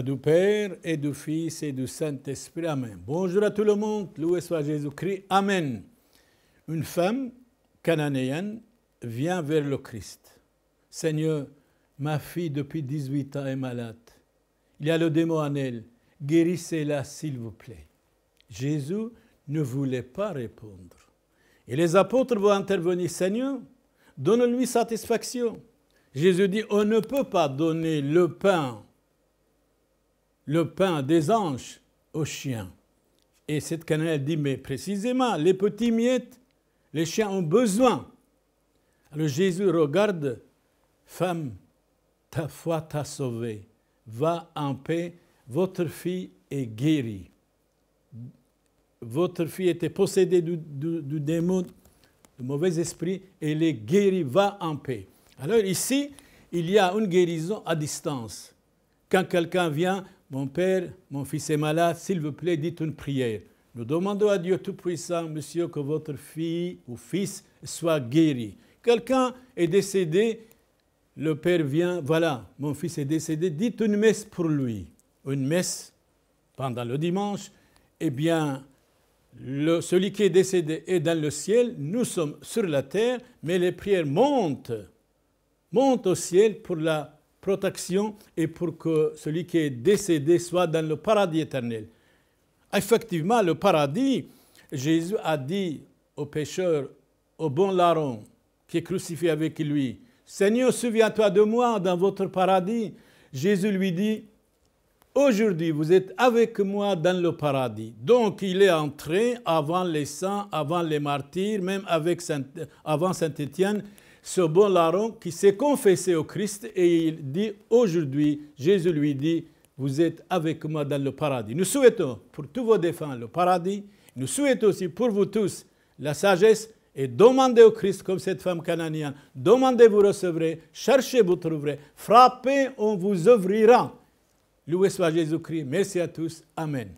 du Père et du Fils et du Saint-Esprit. Amen. Bonjour à tout le monde, loué soit Jésus-Christ. Amen. Une femme cananéenne vient vers le Christ. Seigneur, ma fille depuis 18 ans est malade. Il y a le démon en elle. Guérissez-la, s'il vous plaît. Jésus ne voulait pas répondre. Et les apôtres vont intervenir. Seigneur, donne-lui satisfaction. Jésus dit, on ne peut pas donner le pain le pain des anges aux chiens. Et cette cannelle dit, mais précisément, les petits miettes, les chiens ont besoin. Alors Jésus regarde, femme, ta foi t'a sauvée, va en paix, votre fille est guérie. Votre fille était possédée du, démon, du mauvais esprit, et elle est guérie, va en paix. Alors ici, il y a une guérison à distance. Quand quelqu'un vient, mon Père, mon fils est malade, s'il vous plaît, dites une prière. Nous demandons à Dieu Tout-Puissant, Monsieur, que votre fille ou fils soit guéri. Quelqu'un est décédé, le Père vient, voilà, mon fils est décédé, dites une messe pour lui. Une messe pendant le dimanche, eh bien, celui qui est décédé est dans le ciel, nous sommes sur la terre, mais les prières montent, montent au ciel pour la protection et pour que celui qui est décédé soit dans le paradis éternel. Effectivement, le paradis, Jésus a dit au pécheur, au bon larron qui est crucifié avec lui, Seigneur, souviens-toi de moi dans votre paradis. Jésus lui dit, Aujourd'hui, vous êtes avec moi dans le paradis. Donc, il est entré avant les saints, avant les martyrs, même avec avant Saint-Étienne, ce bon larron qui s'est confessé au Christ et il dit aujourd'hui, Jésus lui dit, vous êtes avec moi dans le paradis. Nous souhaitons pour tous vos défunts le paradis. Nous souhaitons aussi pour vous tous la sagesse et demandez au Christ comme cette femme cananienne. Demandez, vous recevrez. Cherchez, vous trouverez. Frappez, on vous ouvrira. Louez soit Jésus-Christ. Merci à tous. Amen.